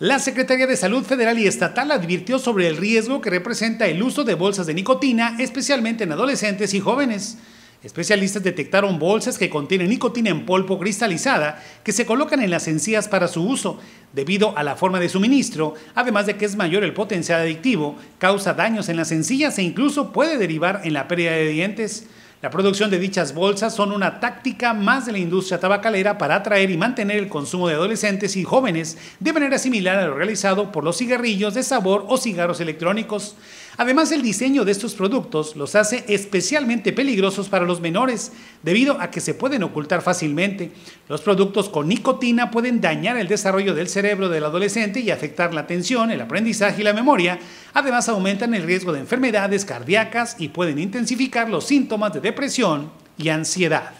La Secretaría de Salud Federal y Estatal advirtió sobre el riesgo que representa el uso de bolsas de nicotina, especialmente en adolescentes y jóvenes. Especialistas detectaron bolsas que contienen nicotina en polvo cristalizada que se colocan en las encías para su uso, debido a la forma de suministro, además de que es mayor el potencial adictivo, causa daños en las encías e incluso puede derivar en la pérdida de dientes. La producción de dichas bolsas son una táctica más de la industria tabacalera para atraer y mantener el consumo de adolescentes y jóvenes de manera similar a lo realizado por los cigarrillos de sabor o cigarros electrónicos. Además, el diseño de estos productos los hace especialmente peligrosos para los menores, debido a que se pueden ocultar fácilmente. Los productos con nicotina pueden dañar el desarrollo del cerebro del adolescente y afectar la atención, el aprendizaje y la memoria. Además, aumentan el riesgo de enfermedades cardíacas y pueden intensificar los síntomas de depresión y ansiedad.